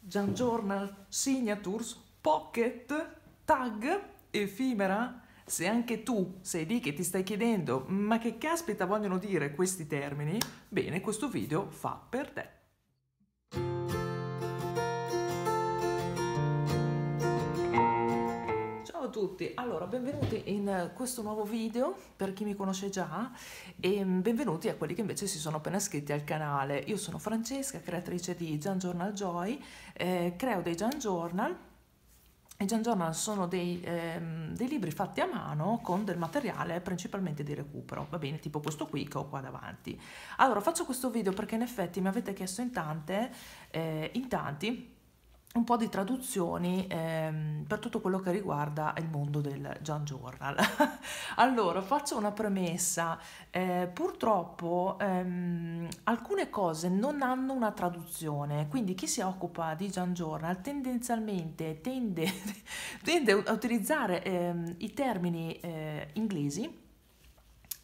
Jan Journal, Signatures, Pocket, Tag, Efimera? Se anche tu sei lì che ti stai chiedendo ma che caspita vogliono dire questi termini, bene, questo video fa per te. tutti, allora benvenuti in eh, questo nuovo video per chi mi conosce già e mm, benvenuti a quelli che invece si sono appena iscritti al canale. Io sono Francesca, creatrice di Gian Journal Joy, eh, creo dei Gian Journal i Gian Journal sono dei, ehm, dei, libri fatti a mano con del materiale principalmente di recupero, va bene, tipo questo qui che ho qua davanti. Allora, faccio questo video perché in effetti mi avete chiesto in, tante, eh, in tanti un po' di traduzioni ehm, per tutto quello che riguarda il mondo del John Journal. allora, faccio una premessa. Eh, purtroppo ehm, alcune cose non hanno una traduzione, quindi chi si occupa di John Journal tendenzialmente tende, tende a utilizzare ehm, i termini eh, inglesi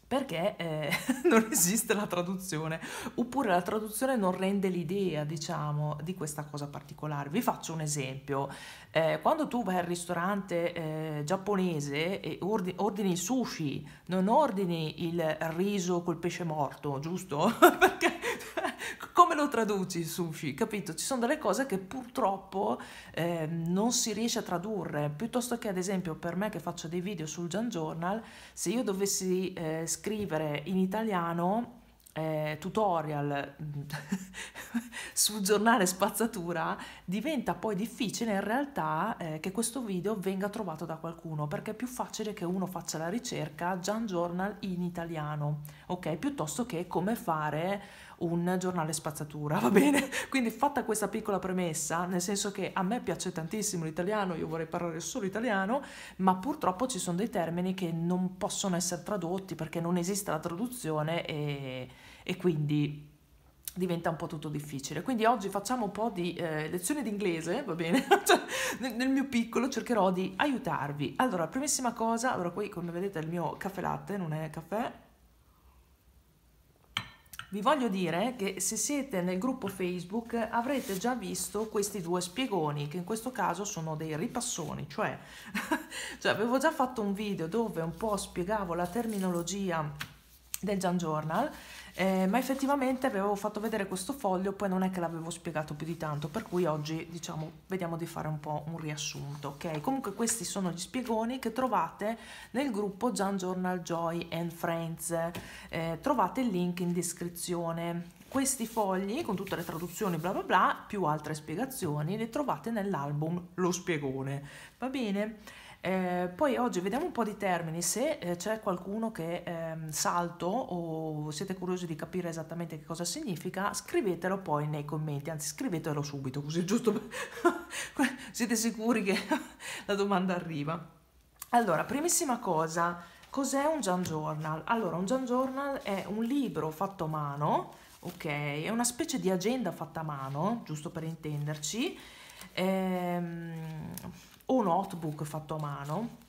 perché eh, non esiste la traduzione, oppure la traduzione non rende l'idea, diciamo, di questa cosa particolare. Vi faccio un esempio. Eh, quando tu vai al ristorante eh, giapponese e ordini, ordini il sushi, non ordini il riso col pesce morto, giusto? perché come lo traduci il sushi, capito? Ci sono delle cose che purtroppo eh, non si riesce a tradurre, piuttosto che ad esempio per me che faccio dei video sul Jan Journal, se io dovessi eh, scrivere in italiano eh, tutorial sul giornale spazzatura diventa poi difficile in realtà eh, che questo video venga trovato da qualcuno perché è più facile che uno faccia la ricerca Jan Journal in italiano ok piuttosto che come fare un giornale spazzatura, va bene? Quindi fatta questa piccola premessa, nel senso che a me piace tantissimo l'italiano, io vorrei parlare solo italiano, ma purtroppo ci sono dei termini che non possono essere tradotti perché non esiste la traduzione e, e quindi diventa un po' tutto difficile. Quindi oggi facciamo un po' di eh, lezione d'inglese, va bene? cioè, nel mio piccolo cercherò di aiutarvi. Allora, primissima cosa, allora qui come vedete è il mio caffè latte, non è caffè, vi voglio dire che se siete nel gruppo Facebook avrete già visto questi due spiegoni, che in questo caso sono dei ripassoni, cioè, cioè avevo già fatto un video dove un po' spiegavo la terminologia del Jan Journal, eh, ma effettivamente avevo fatto vedere questo foglio, poi non è che l'avevo spiegato più di tanto, per cui oggi diciamo vediamo di fare un po' un riassunto, ok? Comunque questi sono gli spiegoni che trovate nel gruppo Jan Journal Joy and Friends, eh, trovate il link in descrizione. Questi fogli con tutte le traduzioni bla bla bla più altre spiegazioni le trovate nell'album Lo Spiegone, va bene? Eh, poi oggi vediamo un po' di termini, se eh, c'è qualcuno che eh, salto o siete curiosi di capire esattamente che cosa significa, scrivetelo poi nei commenti, anzi scrivetelo subito così giusto siete sicuri che la domanda arriva. Allora, primissima cosa, cos'è un Jan Journal? Allora, un Jan Journal è un libro fatto a mano, ok? È una specie di agenda fatta a mano, giusto per intenderci. Ehm un notebook fatto a mano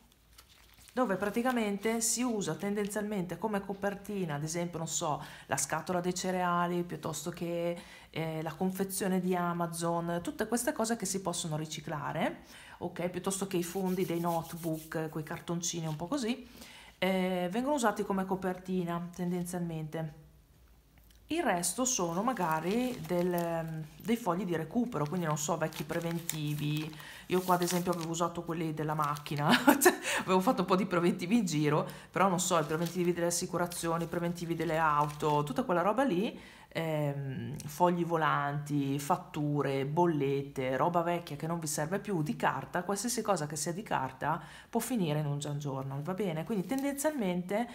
dove praticamente si usa tendenzialmente come copertina, ad esempio, non so, la scatola dei cereali piuttosto che eh, la confezione di Amazon, tutte queste cose che si possono riciclare, ok? Piuttosto che i fondi dei notebook, quei cartoncini un po' così, eh, vengono usati come copertina tendenzialmente il resto sono magari del, ehm, dei fogli di recupero, quindi non so, vecchi preventivi. Io qua ad esempio avevo usato quelli della macchina, cioè, avevo fatto un po' di preventivi in giro, però non so, i preventivi delle assicurazioni, i preventivi delle auto, tutta quella roba lì, ehm, fogli volanti, fatture, bollette, roba vecchia che non vi serve più, di carta, qualsiasi cosa che sia di carta può finire in un giornal, va bene? Quindi tendenzialmente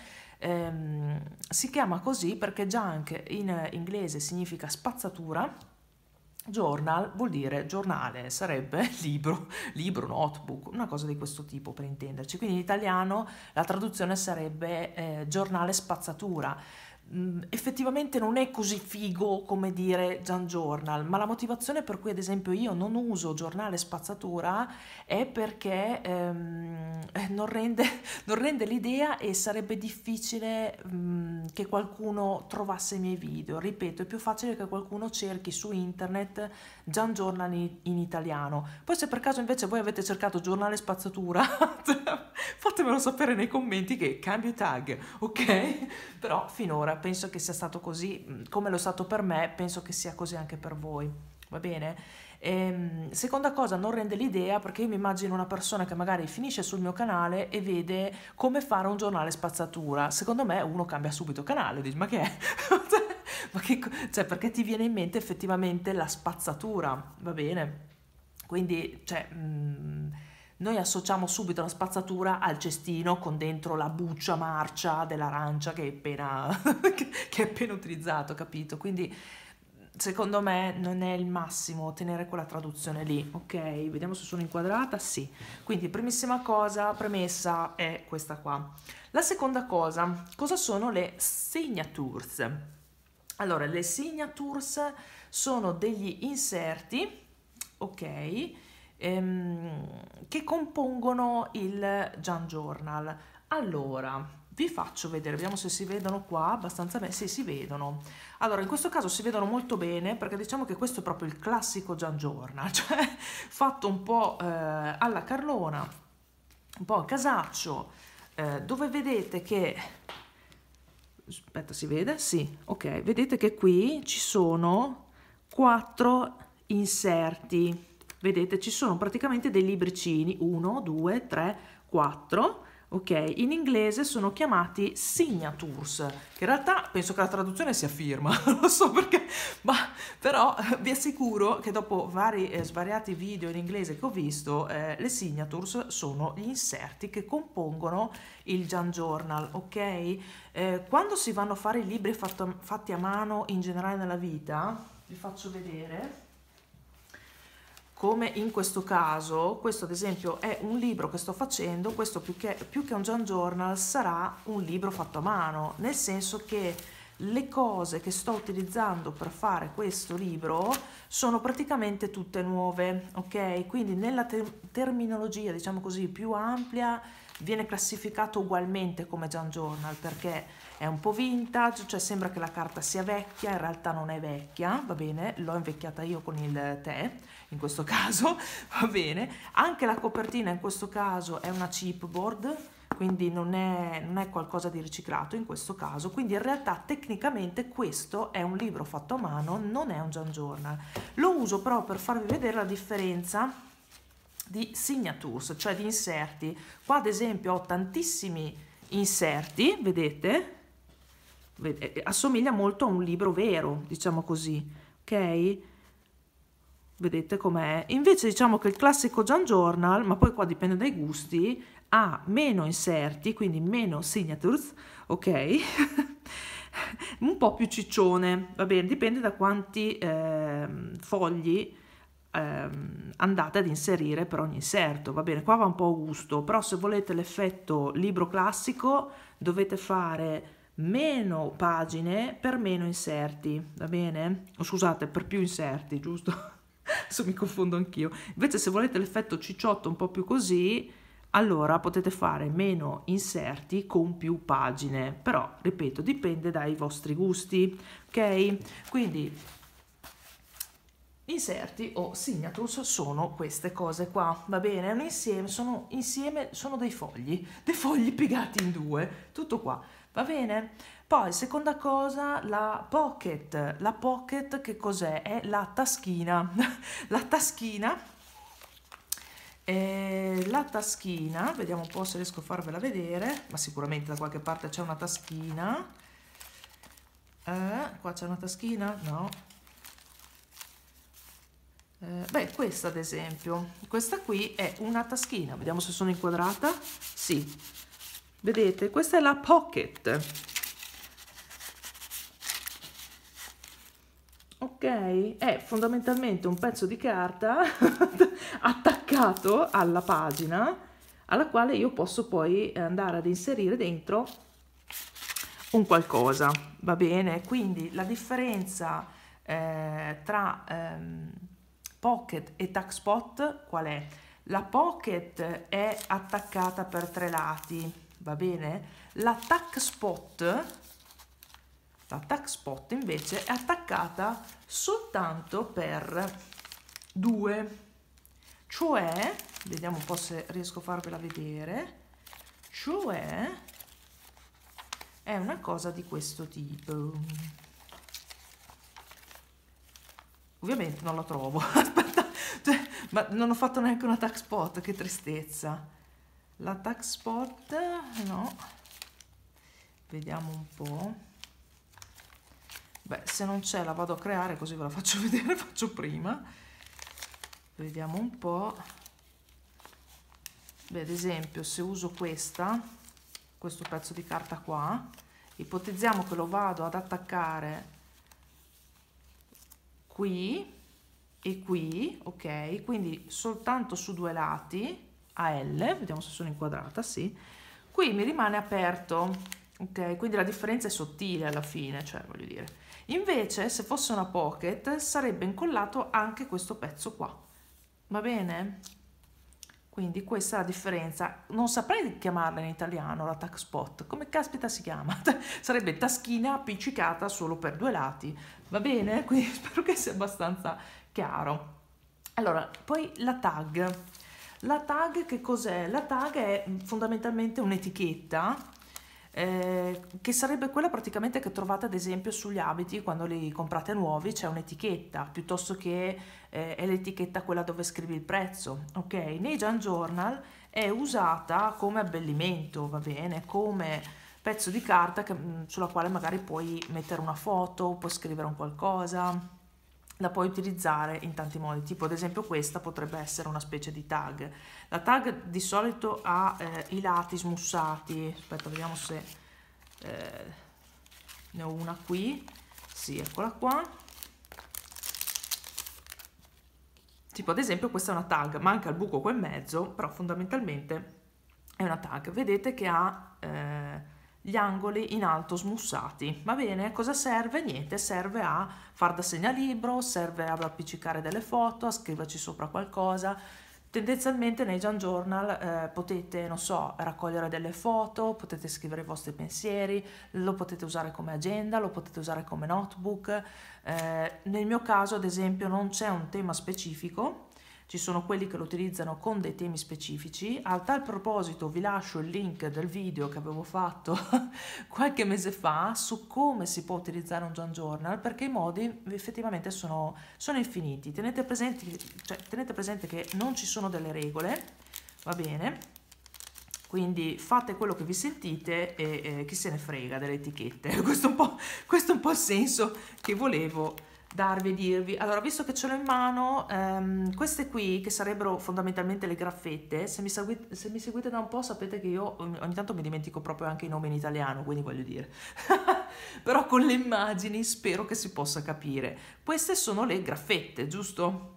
Ehm, si chiama così perché junk in inglese significa spazzatura Journal vuol dire giornale, sarebbe libro, libro, notebook, una cosa di questo tipo per intenderci. Quindi in italiano la traduzione sarebbe eh, giornale spazzatura. Mm, effettivamente non è così figo come dire Gian Journal, ma la motivazione per cui ad esempio io non uso giornale spazzatura è perché ehm, eh, non rende, rende l'idea e sarebbe difficile mh, mm, che qualcuno trovasse i miei video. Ripeto, è più facile che qualcuno cerchi su internet Gian Journal in, italiano. Poi se per caso invece voi avete cercato giornale spazzatura, cioè, fatemelo sapere nei commenti che cambio tag, ok? Però finora penso che sia stato così, mm, come lo è stato per me, penso che sia così anche per voi, va bene? E, ehm, seconda cosa, non rende l'idea perché io mi immagino una persona che magari finisce sul mio canale e vede come fare un giornale spazzatura. Secondo me uno cambia subito canale, dice ma che è? Cioè, ma che, cioè, perché ti viene in mente effettivamente la spazzatura, va bene? Quindi, cioè, mh, mm, noi associamo subito la spazzatura al cestino con dentro la buccia marcia dell'arancia che è appena, che è appena utilizzato, capito? Quindi secondo me non è il massimo tenere quella traduzione lì, ok? Vediamo se sono inquadrata, sì. Quindi primissima cosa, premessa è questa qua. La seconda cosa, cosa sono le signatures? Allora, le signatures sono degli inserti, ok, ehm, che compongono il Jan Journal. Allora, vi faccio vedere, vediamo se si vedono qua abbastanza bene, sì, si vedono. Allora, in questo caso si vedono molto bene perché diciamo che questo è proprio il classico Jan Journal, cioè fatto un po' eh, alla carlona, un po' a casaccio, eh, dove vedete che aspetta si vede sì ok vedete che qui ci sono quattro inserti vedete ci sono praticamente dei libricini 1 2 3 4 ok? In inglese sono chiamati signatures, che in realtà penso che la traduzione sia firma, non so perché, ma però eh, vi assicuro che dopo vari eh, svariati video in inglese che ho visto, eh, le signatures sono gli inserti che compongono il Jan Journal, ok? Eh, quando si vanno a fare i libri fatto, fatti a mano in generale nella vita, vi faccio vedere come in questo caso, questo ad esempio è un libro che sto facendo, questo più che, più che un John Journal sarà un libro fatto a mano, nel senso che le cose che sto utilizzando per fare questo libro sono praticamente tutte nuove, ok? Quindi nella te terminologia, diciamo così, più ampia viene classificato ugualmente come John Journal perché è un po' vintage, cioè sembra che la carta sia vecchia, in realtà non è vecchia, va bene, l'ho invecchiata io con il tè, in questo caso, va bene. Anche la copertina in questo caso è una chipboard, quindi non è, non è qualcosa di riciclato in questo caso, quindi in realtà tecnicamente questo è un libro fatto a mano, non è un John Journal. Lo uso però per farvi vedere la differenza di signatures, cioè di inserti. Qua ad esempio ho tantissimi inserti, vedete? Eh, eh, assomiglia molto a un libro vero, diciamo così, ok? Vedete com'è? Invece diciamo che il classico John Journal, ma poi qua dipende dai gusti, ha meno inserti, quindi meno signatures, ok? un po' più ciccione, va bene, dipende da quanti eh, fogli Ehm, andate ad inserire per ogni inserto. Va bene, qua va un po' a gusto, però se volete l'effetto libro classico dovete fare meno pagine per meno inserti, va bene? Oh, scusate, per più inserti, giusto? Adesso mi confondo anch'io. Invece se volete l'effetto cicciotto un po' più così, allora potete fare meno inserti con più pagine, però ripeto, dipende dai vostri gusti, ok? Quindi Inserti o signatures sono queste cose qua, va bene? Un insieme, sono, insieme sono dei fogli, dei fogli piegati in due, tutto qua, va bene? Poi, seconda cosa, la pocket. La pocket che cos'è? È la taschina. la taschina, eh, la taschina, vediamo un po' se riesco a farvela vedere, ma sicuramente da qualche parte c'è una taschina. Eh, qua c'è una taschina? No eh, beh questa ad esempio questa qui è una taschina vediamo se sono inquadrata sì vedete questa è la pocket ok è fondamentalmente un pezzo di carta attaccato alla pagina alla quale io posso poi andare ad inserire dentro un qualcosa va bene quindi la differenza eh, tra ehm, Pocket e Taxpot qual è? La Pocket è attaccata per tre lati, va bene? La Taxpot, la Taxpot invece è attaccata soltanto per due, cioè, vediamo un po' se riesco a farvela vedere, cioè è una cosa di questo tipo Ovviamente non la trovo. Aspetta, cioè, ma non ho fatto neanche una tax spot, che tristezza. la tax spot, no. Vediamo un po'. Beh, se non c'è la vado a creare così ve la faccio vedere, faccio prima. Vediamo un po'. Beh, ad esempio, se uso questa, questo pezzo di carta qua, ipotizziamo che lo vado ad attaccare qui e qui, ok? Quindi soltanto su due lati a L, vediamo se sono inquadrata, sì. Qui mi rimane aperto, ok? Quindi la differenza è sottile alla fine, cioè voglio dire. Invece se fosse una pocket sarebbe incollato anche questo pezzo qua, va bene? Quindi questa è la differenza. Non saprei chiamarla in italiano la tax spot. Come caspita si chiama? Sarebbe taschina appiccicata solo per due lati. Va bene? Quindi spero che sia abbastanza chiaro. Allora, poi la tag. La tag che cos'è? La tag è mm, fondamentalmente un'etichetta eh, che sarebbe quella praticamente che trovate ad esempio sugli abiti quando li comprate nuovi c'è un'etichetta piuttosto che eh, è l'etichetta quella dove scrivi il prezzo ok nei Jan Journal è usata come abbellimento va bene come pezzo di carta che, mm, sulla quale magari puoi mettere una foto puoi scrivere un qualcosa la puoi utilizzare in tanti modi, tipo ad esempio questa potrebbe essere una specie di tag. La tag di solito ha eh, i lati smussati, aspetta vediamo se eh, ne ho una qui, sì eccola qua. Tipo ad esempio questa è una tag, manca il buco qua in mezzo, però fondamentalmente è una tag. Vedete che ha... Eh, gli angoli in alto smussati. Va bene? Cosa serve? Niente, serve a far da segnalibro, serve ad appiccicare delle foto, a scriverci sopra qualcosa. Tendenzialmente nei Jan Journal eh, potete, non so, raccogliere delle foto, potete scrivere i vostri pensieri, lo potete usare come agenda, lo potete usare come notebook. Eh, nel mio caso, ad esempio, non c'è un tema specifico, ci sono quelli che lo utilizzano con dei temi specifici. A tal proposito vi lascio il link del video che avevo fatto qualche mese fa su come si può utilizzare un John Journal perché i modi effettivamente sono, sono infiniti. Tenete presente, cioè, tenete presente che non ci sono delle regole, va bene? Quindi fate quello che vi sentite e eh, chi se ne frega delle etichette. Questo è, questo è un po' il senso che volevo darvi e dirvi. Allora, visto che ce l'ho in mano, ehm, queste qui, che sarebbero fondamentalmente le graffette, se mi, seguite, se mi, seguite, da un po' sapete che io ogni tanto mi dimentico proprio anche i nomi in italiano, quindi voglio dire. Però con le immagini spero che si possa capire. Queste sono le graffette, giusto?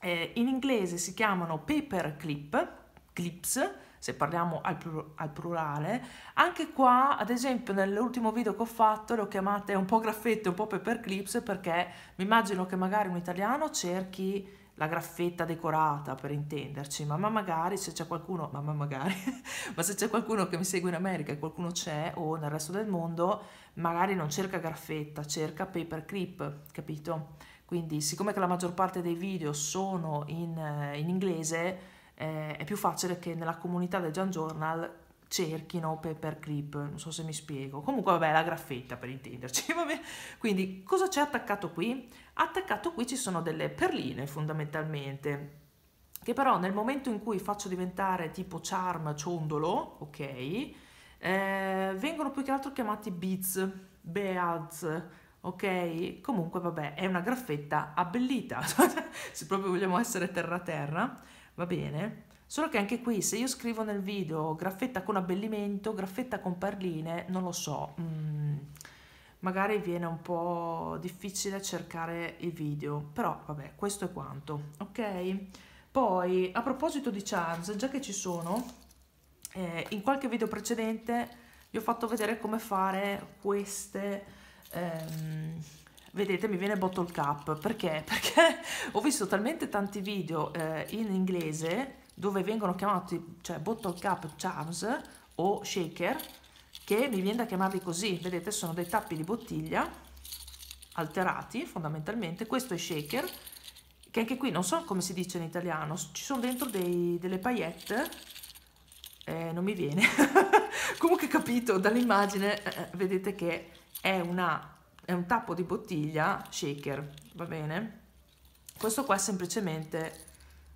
Eh, in inglese si chiamano paper clip, clips, se parliamo al, plur al plurale. Anche qua, ad esempio, nell'ultimo video che ho fatto le ho chiamate un po' graffette, un po' paper clips, perché mi immagino che magari un italiano cerchi la graffetta decorata per intenderci, ma, ma magari se c'è qualcuno, ma, ma magari, ma se c'è qualcuno che mi segue in America e qualcuno c'è o nel resto del mondo, magari non cerca graffetta, cerca paper clip, capito? Quindi siccome che la maggior parte dei video sono in, eh, in inglese, eh, è più facile che nella comunità del Jan Journal cerchino paper clip, non so se mi spiego. Comunque vabbè, la graffetta per intenderci, vabbè. Quindi cosa c'è attaccato qui? Attaccato qui ci sono delle perline fondamentalmente, che però nel momento in cui faccio diventare tipo charm, ciondolo, ok, eh, vengono più che altro chiamati beads, beads, ok? Comunque vabbè, è una graffetta abbellita, se proprio vogliamo essere terra terra va bene? Solo che anche qui se io scrivo nel video graffetta con abbellimento, graffetta con perline, non lo so, mm, magari viene un po' difficile cercare il video, però vabbè, questo è quanto, ok? Poi, a proposito di charms, già che ci sono, eh, in qualche video precedente vi ho fatto vedere come fare queste... Ehm, vedete mi viene bottle cap perché? Perché ho visto talmente tanti video eh, in inglese dove vengono chiamati cioè bottle cap charms o shaker che mi viene da chiamarli così, vedete sono dei tappi di bottiglia alterati fondamentalmente, questo è shaker che anche qui non so come si dice in italiano, ci sono dentro dei, delle paillette, eh, non mi viene, comunque capito dall'immagine eh, eh, vedete che è una è un tappo di bottiglia shaker, va bene? Questo qua è semplicemente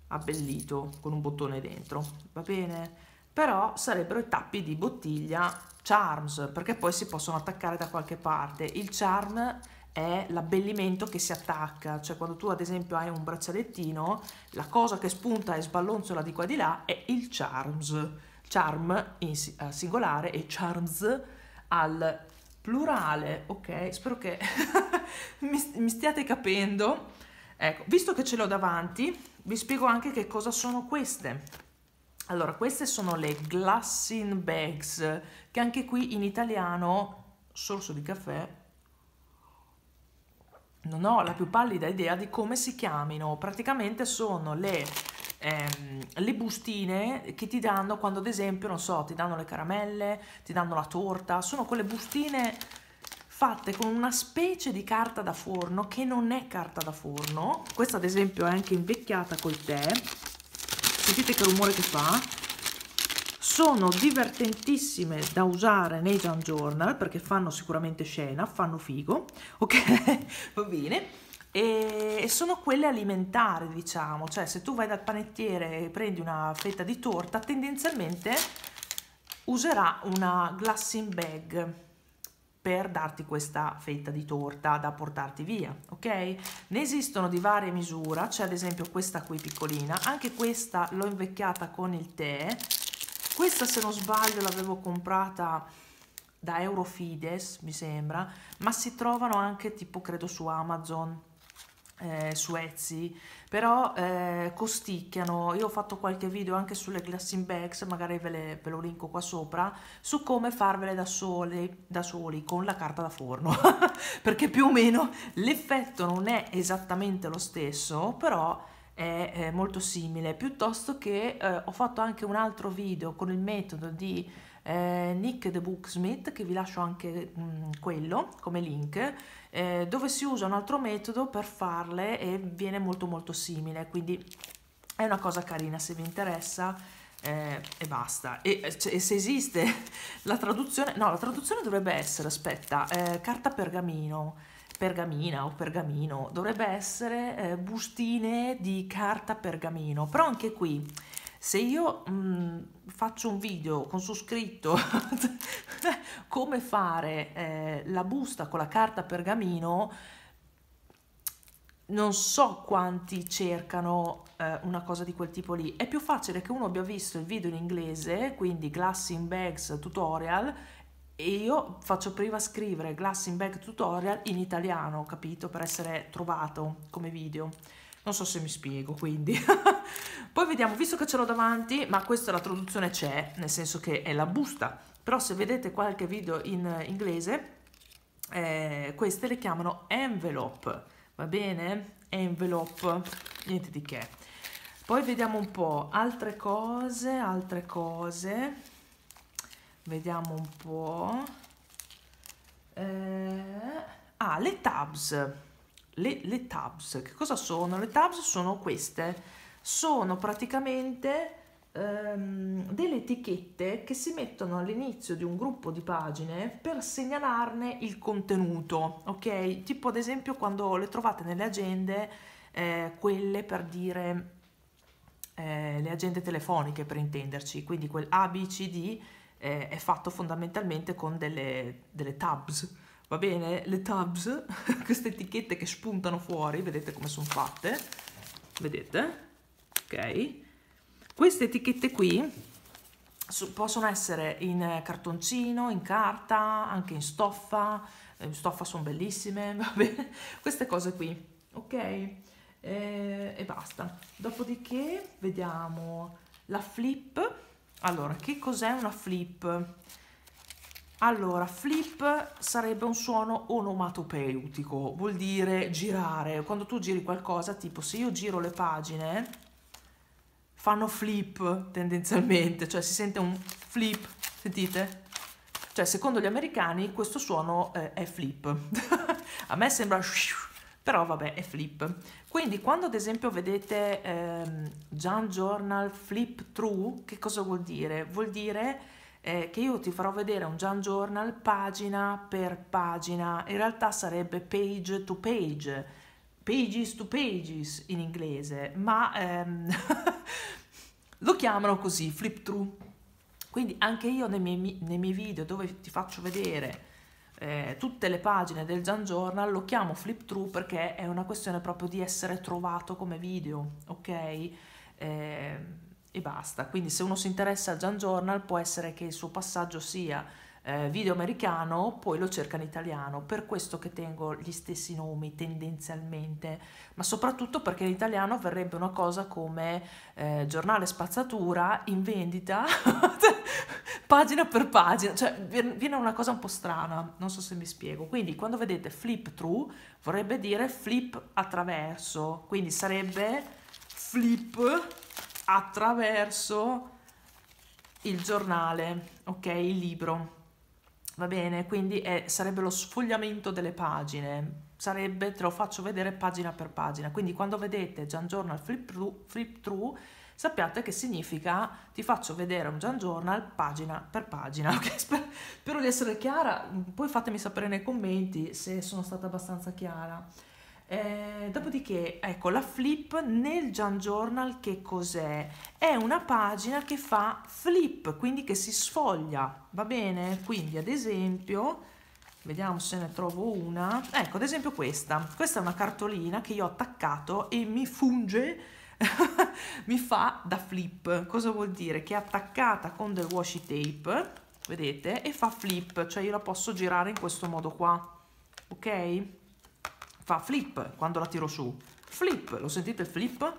abbellito con un bottone dentro, va bene? Però sarebbero i tappi di bottiglia charms, perché poi si possono attaccare da qualche parte. Il charm è l'abbellimento che si attacca, cioè quando tu ad esempio hai un braccialettino, la cosa che spunta e sballonzola di qua di là è il charms, charm in eh, singolare e charms al plurale, ok? Spero che mi, mi stiate capendo. Ecco, visto che ce l'ho davanti, vi spiego anche che cosa sono queste. Allora, queste sono le glass bags, che anche qui in italiano, sorso di caffè, non ho la più pallida idea di come si chiamino. Praticamente sono le ehm, le bustine che ti danno quando ad esempio, non so, ti danno le caramelle, ti danno la torta, sono quelle bustine fatte con una specie di carta da forno che non è carta da forno. Questa ad esempio è anche invecchiata col tè. Sentite che rumore che fa? Sono divertentissime da usare nei jam journal perché fanno sicuramente scena, fanno figo, ok? Va bene e sono quelle alimentari, diciamo, cioè se tu vai dal panettiere e prendi una fetta di torta, tendenzialmente userà una glassing bag per darti questa fetta di torta da portarti via, ok? Ne esistono di varie misure, c'è ad esempio questa qui piccolina, anche questa l'ho invecchiata con il tè, questa se non sbaglio l'avevo comprata da Eurofides, mi sembra, ma si trovano anche tipo credo su Amazon, eh, su Etsy, però eh, costicchiano. Io ho fatto qualche video anche sulle glassing bags, magari ve, le, ve lo linko qua sopra, su come farvele da, sole, da soli con la carta da forno, perché più o meno l'effetto non è esattamente lo stesso, però è, molto simile, piuttosto che eh, ho fatto anche un altro video con il metodo di eh, Nick the Booksmith, che vi lascio anche mh, mm, quello come link, eh, dove si usa un altro metodo per farle e viene molto molto simile, quindi è una cosa carina se vi interessa eh, e basta. E, eh, cioè, e, se esiste la traduzione, no, la traduzione dovrebbe essere, aspetta, eh, carta pergamino pergamina o pergamino, dovrebbe essere eh, bustine di carta pergamino, però anche qui se io mh, faccio un video con su scritto come fare eh, la busta con la carta pergamino, non so quanti cercano eh, una cosa di quel tipo lì. È più facile che uno abbia visto il video in inglese, quindi Glass in Bags Tutorial, e io faccio prima scrivere Glass in Bag Tutorial in italiano, capito? Per essere trovato come video. Non so se mi spiego, quindi. Poi vediamo, visto che ce l'ho davanti, ma questa la traduzione c'è, nel senso che è la busta. Però se vedete qualche video in inglese, eh, queste le chiamano envelope, va bene? Envelope, niente di che. Poi vediamo un po' altre cose, altre cose. Vediamo un po'. Eh, ah, le tabs le, le tabs, che cosa sono? Le tabs sono queste, sono praticamente ehm, delle etichette che si mettono all'inizio di un gruppo di pagine per segnalarne il contenuto, ok? Tipo ad esempio quando le trovate nelle agende, eh, quelle per dire eh, le agende telefoniche per intenderci, quindi quel ABCD eh, è fatto fondamentalmente con delle, delle tabs va bene? Le tabs, queste etichette che spuntano fuori, vedete come sono fatte, vedete? Ok? Queste etichette qui su, possono essere in cartoncino, in carta, anche in stoffa, in eh, stoffa sono bellissime, va bene? Queste cose qui, ok? E, eh, e basta. Dopodiché vediamo la flip. Allora, che cos'è una flip? Allora, flip sarebbe un suono onomatopeutico, vuol dire girare. Quando tu giri qualcosa, tipo se io giro le pagine, fanno flip tendenzialmente, cioè si sente un flip, sentite? Cioè, secondo gli americani questo suono eh, è flip. A me sembra però vabbè è flip quindi quando ad esempio vedete ehm, John Journal flip through che cosa vuol dire? vuol dire eh, che io ti farò vedere un Jan Journal pagina per pagina, in realtà sarebbe page to page, pages to pages in inglese, ma ehm, lo chiamano così, flip through. Quindi anche io nei miei, nei miei video dove ti faccio vedere eh, tutte le pagine del Jan Journal lo chiamo flip through perché è una questione proprio di essere trovato come video, ok? Eh, e basta. Quindi se uno si interessa a Jan Journal può essere che il suo passaggio sia eh, video americano, poi lo cerca in italiano, per questo che tengo gli stessi nomi tendenzialmente, ma soprattutto perché in italiano verrebbe una cosa come eh, giornale spazzatura in vendita, pagina per pagina, cioè viene una cosa un po' strana, non so se mi spiego. Quindi quando vedete flip through vorrebbe dire flip attraverso, quindi sarebbe flip attraverso il giornale, ok, il libro. Va bene, quindi è, eh, sarebbe lo sfogliamento delle pagine, sarebbe, te lo faccio vedere pagina per pagina, quindi quando vedete Gian Journal Flip Through, sappiate che significa ti faccio vedere un Gian Journal pagina per pagina. Okay? Spero, spero di essere chiara, poi fatemi sapere nei commenti se sono stata abbastanza chiara. Eh, dopodiché, ecco, la flip nel Jan Journal che cos'è? È una pagina che fa flip, quindi che si sfoglia, va bene? Quindi ad esempio, vediamo se ne trovo una, ecco ad esempio questa, questa è una cartolina che io ho attaccato e mi funge, mi fa da flip, cosa vuol dire? Che è attaccata con del washi tape, vedete? E fa flip, cioè io la posso girare in questo modo qua, ok? fa flip quando la tiro su. Flip, lo sentite il flip?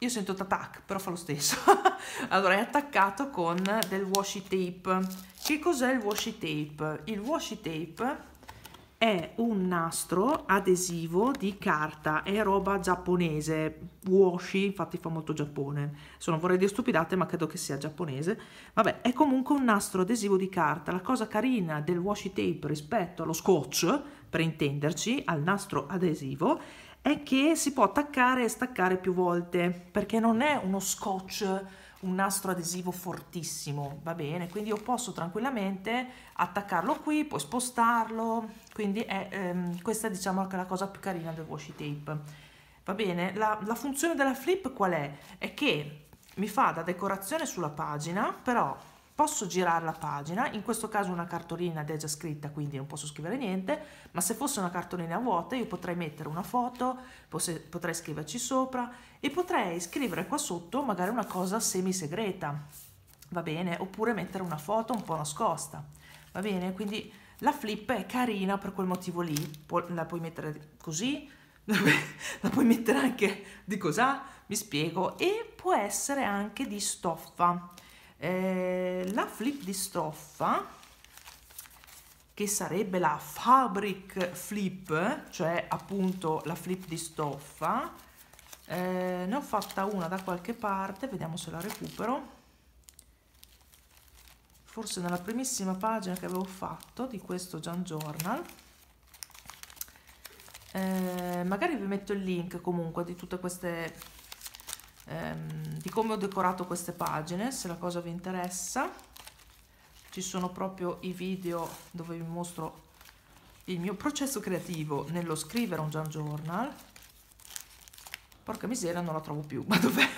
Io sento tatac, però fa lo stesso. allora è attaccato con del washi tape. Che cos'è il washi tape? Il washi tape è un nastro adesivo di carta, è roba giapponese, washi, infatti fa molto Giappone, sono vorrei dire stupidate ma credo che sia giapponese, vabbè è comunque un nastro adesivo di carta, la cosa carina del washi tape rispetto allo scotch, per intenderci, al nastro adesivo, è che si può attaccare e staccare più volte, perché non è uno scotch un nastro adesivo fortissimo, va bene? Quindi io posso tranquillamente attaccarlo qui, poi spostarlo, quindi è, ehm, questa è diciamo anche la cosa più carina del washi tape, va bene? La, la funzione della flip qual è? È che mi fa da decorazione sulla pagina, però posso girare la pagina, in questo caso una cartolina è già scritta quindi non posso scrivere niente, ma se fosse una cartolina vuota io potrei mettere una foto, potrei scriverci sopra e potrei scrivere qua sotto magari una cosa semi segreta, va bene, oppure mettere una foto un po' nascosta, va bene, quindi la flip è carina per quel motivo lì, la puoi mettere così, la puoi mettere anche di cos'ha, mi spiego, e può essere anche di stoffa eh, la flip di stoffa che sarebbe la fabric flip cioè appunto la flip di stoffa eh, ne ho fatta una da qualche parte vediamo se la recupero forse nella primissima pagina che avevo fatto di questo Jan Journal eh, magari vi metto il link comunque di tutte queste ehm, di come ho decorato queste pagine se la cosa vi interessa ci sono proprio i video dove vi mostro il mio processo creativo nello scrivere un journal porca miseria non la trovo più ma dov'è?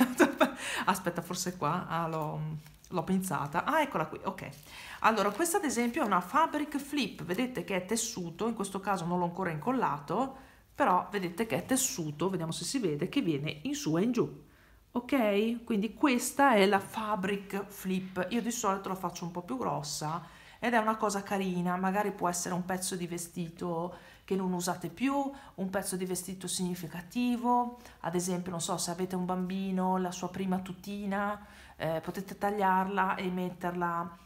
aspetta forse qua ah, l'ho pensata ah eccola qui ok allora questa ad esempio è una fabric flip vedete che è tessuto in questo caso non l'ho ancora incollato però vedete che è tessuto vediamo se si vede che viene in su e in giù ok quindi questa è la fabric flip io di solito la faccio un po più grossa ed è una cosa carina magari può essere un pezzo di vestito che non usate più un pezzo di vestito significativo ad esempio non so se avete un bambino la sua prima tutina eh, potete tagliarla e metterla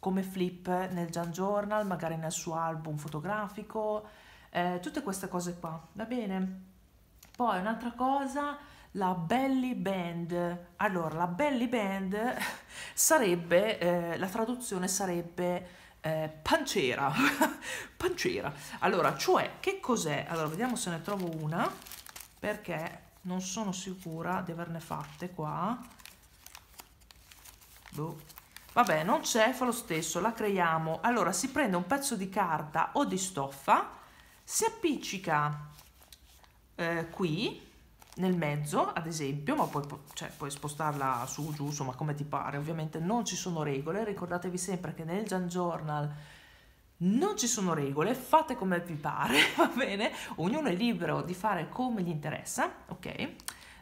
come flip nel Jan Journal magari nel suo album fotografico eh, tutte queste cose qua va bene poi un'altra cosa la belly band. Allora, la belly band sarebbe, eh, la traduzione sarebbe eh, pancera, pancera. Allora, cioè, che cos'è? Allora, vediamo se ne trovo una, perché non sono sicura di averne fatte qua. Boh. Vabbè, non c'è, fa lo stesso, la creiamo. Allora, si prende un pezzo di carta o di stoffa, si appiccica eh, qui, nel mezzo, ad esempio, ma poi cioè, puoi spostarla su, giù, insomma, come ti pare. Ovviamente non ci sono regole, ricordatevi sempre che nel Jan Journal non ci sono regole, fate come vi pare, va bene? Ognuno è libero di fare come gli interessa, ok?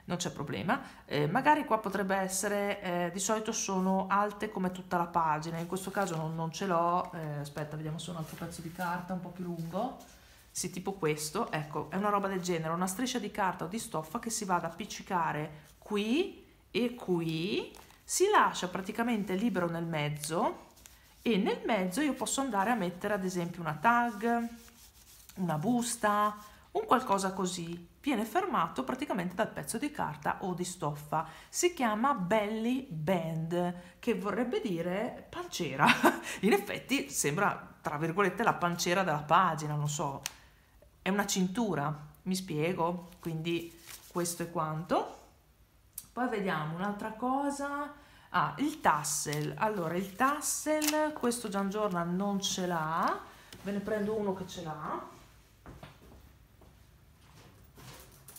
Non c'è problema. Eh, magari qua potrebbe essere, eh, di solito sono alte come tutta la pagina, in questo caso non, non ce l'ho. Eh, aspetta, vediamo su un altro pezzo di carta un po' più lungo sì, tipo questo, ecco, è una roba del genere, una striscia di carta o di stoffa che si va ad appiccicare qui e qui, si lascia praticamente libero nel mezzo e nel mezzo io posso andare a mettere ad esempio una tag, una busta, un qualcosa così. Viene fermato praticamente dal pezzo di carta o di stoffa. Si chiama belly band, che vorrebbe dire pancera. In effetti sembra, tra virgolette, la pancera della pagina, non so, è una cintura, mi spiego, quindi questo è quanto. Poi vediamo un'altra cosa, ah, il tassel, allora il tassel, questo Gian Giangiorna non ce l'ha, ve ne prendo uno che ce l'ha.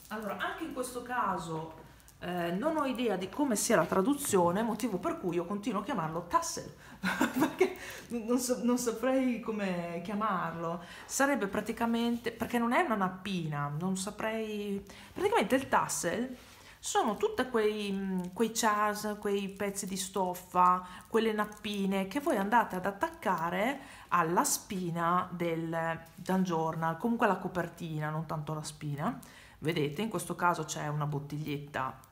Allora, anche in questo caso eh, non ho idea di come sia la traduzione, motivo per cui io continuo a chiamarlo tassel, perché non, so, non, saprei come chiamarlo. Sarebbe praticamente, perché non è una nappina, non saprei... Praticamente il tassel sono tutti quei, quei chas, quei pezzi di stoffa, quelle nappine che voi andate ad attaccare alla spina del Dunjournal, comunque la copertina, non tanto la spina. Vedete, in questo caso c'è una bottiglietta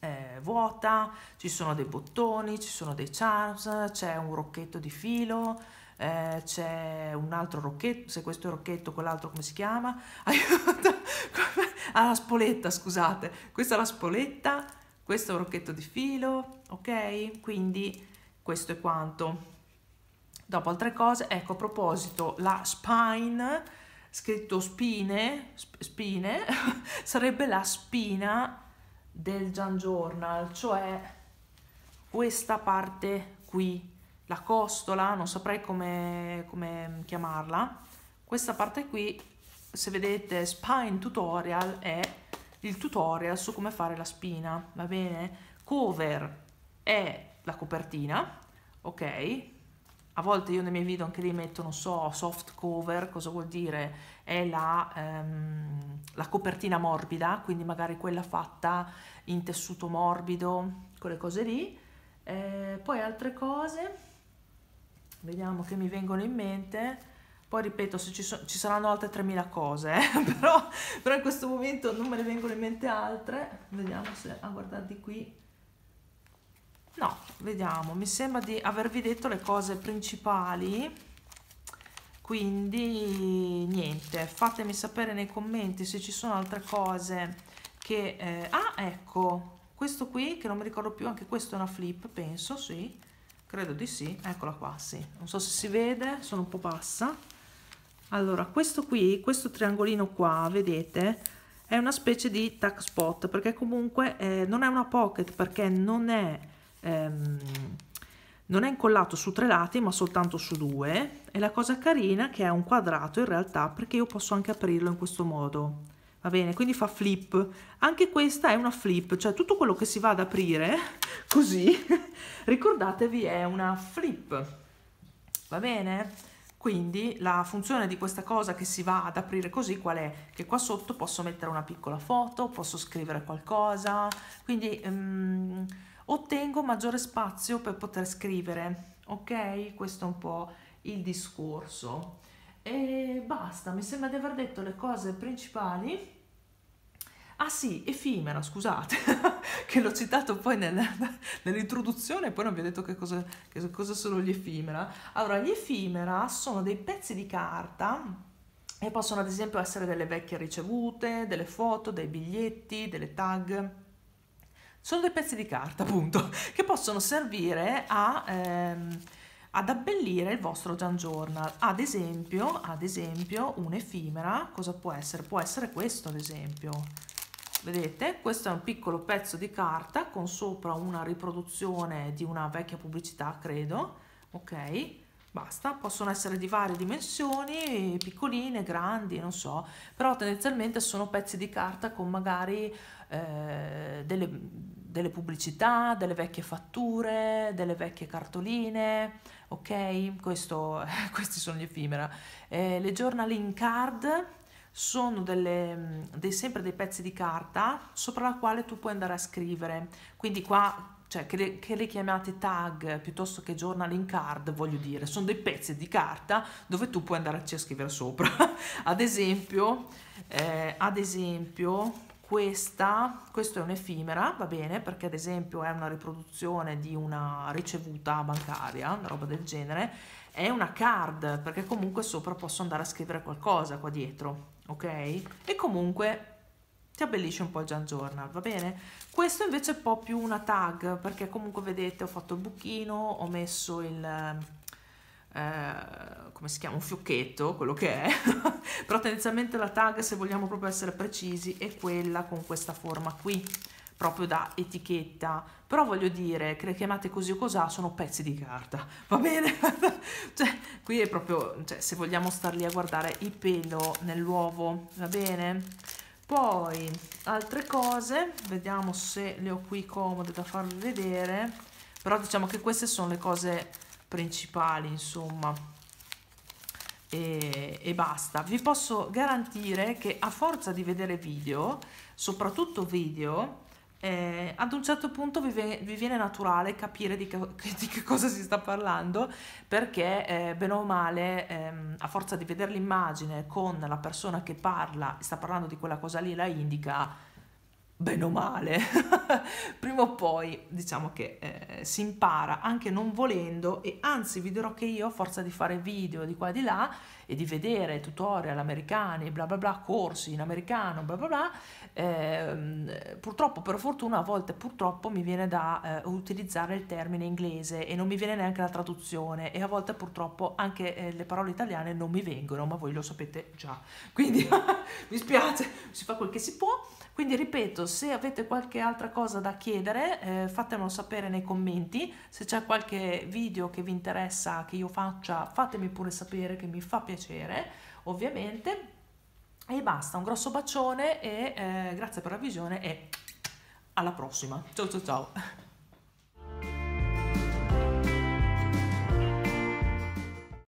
eh, vuota, ci sono dei bottoni, ci sono dei charms, c'è un rocchetto di filo, eh, c'è un altro rocchetto, se questo è rocchetto, quell'altro come si chiama? Aiuto! Ah, la spoletta, scusate, questa è la spoletta, questo è un rocchetto di filo, ok? Quindi questo è quanto. Dopo altre cose, ecco a proposito, la spine, scritto spine, sp spine, sarebbe la spina del Jan Journal, cioè questa parte qui, la costola, non saprei come, come chiamarla, questa parte qui, se vedete Spine Tutorial, è il tutorial su come fare la spina, va bene? Cover è la copertina, ok? a volte io nei miei video anche lì metto, non so, soft cover, cosa vuol dire? È la, ehm, la copertina morbida, quindi magari quella fatta in tessuto morbido, quelle cose lì. Eh, poi altre cose, vediamo che mi vengono in mente. Poi ripeto, se ci, so, ci saranno altre 3000 cose, eh? però, però in questo momento non me ne vengono in mente altre. Vediamo se, a ah, guardare di qui, No, vediamo, mi sembra di avervi detto le cose principali quindi niente fatemi sapere nei commenti se ci sono altre cose che eh, ah ecco questo qui che non mi ricordo più anche questo è una flip penso sì credo di sì eccola qua sì non so se si vede sono un po' bassa allora questo qui questo triangolino qua vedete è una specie di tac spot perché comunque eh, non è una pocket perché non è ehm, non è incollato su tre lati ma soltanto su due e la cosa carina è che è un quadrato in realtà perché io posso anche aprirlo in questo modo va bene quindi fa flip anche questa è una flip cioè tutto quello che si va ad aprire così ricordatevi è una flip va bene quindi la funzione di questa cosa che si va ad aprire così qual è? Che qua sotto posso mettere una piccola foto, posso scrivere qualcosa, quindi um, ottengo maggiore spazio per poter scrivere. Ok? Questo è un po' il discorso. E basta, mi sembra di aver detto le cose principali. Ah sì, effimera, scusate, che l'ho citato poi nel, nell'introduzione e poi non vi ho detto che cosa, che cosa sono gli effimera. Allora, gli effimera sono dei pezzi di carta e possono ad esempio essere delle vecchie ricevute, delle foto, dei biglietti, delle tag, sono dei pezzi di carta, appunto, che possono servire a, ehm, ad abbellire il vostro Jan Journal. Ad esempio, ad esempio, un'effimera, cosa può essere? Può essere questo, ad esempio. Vedete, questo è un piccolo pezzo di carta con sopra una riproduzione di una vecchia pubblicità, credo, ok? basta, possono essere di varie dimensioni, piccoline, grandi, non so, però tendenzialmente sono pezzi di carta con magari eh, delle, delle, pubblicità, delle vecchie fatture, delle vecchie cartoline, ok? Questo, questi sono gli effimera. Eh, le journaling card sono delle, dei, sempre dei pezzi di carta sopra la quale tu puoi andare a scrivere, quindi qua cioè che le, che le, chiamiate tag piuttosto che journaling card, voglio dire, sono dei pezzi di carta dove tu puoi andarci a scrivere sopra. ad, esempio, eh, ad esempio, questa, questo è un'effimera, va bene, perché ad esempio è una riproduzione di una ricevuta bancaria, una roba del genere, è una card, perché comunque sopra posso andare a scrivere qualcosa qua dietro, ok? E comunque ti abbellisce un po' il Jan Journal, va bene? Questo invece è un po' più una tag, perché comunque vedete ho fatto il buchino, ho messo il, eh, come si chiama, un fiocchetto, quello che è, però tendenzialmente la tag, se vogliamo proprio essere precisi, è quella con questa forma qui, proprio da etichetta, però voglio dire, che le chiamate così o cos'ha, sono pezzi di carta, va bene? cioè, qui è proprio, cioè, se vogliamo star lì a guardare il pelo nell'uovo, va bene? poi altre cose vediamo se le ho qui comode da farvi vedere però diciamo che queste sono le cose principali insomma e, e basta vi posso garantire che a forza di vedere video soprattutto video eh, ad un certo punto vi, ve- vi viene naturale capire di, ca- di, che cosa si sta parlando perché eh, bene o male ehm, a forza di vedere l'immagine con la persona che parla e sta parlando di quella cosa lì la indica bene o male prima o poi diciamo che eh, si impara anche non volendo e anzi vi dirò che io a forza di fare video di qua e di là e di vedere tutorial americani, bla bla bla, corsi in americano, bla bla bla, eh, purtroppo, per fortuna, a volte purtroppo mi viene da eh, utilizzare il termine inglese e non mi viene neanche la traduzione e a volte purtroppo anche eh, le parole italiane non mi vengono, ma voi lo sapete già. Quindi mi spiace, si fa quel che si può. Quindi ripeto, se avete qualche altra cosa da chiedere, eh, fatemelo sapere nei commenti. Se c'è qualche video che vi interessa che io faccia, fatemi pure sapere che mi fa piacere piacere, ovviamente. E basta, un grosso bacione e eh, grazie per la visione e alla prossima. Ciao ciao ciao.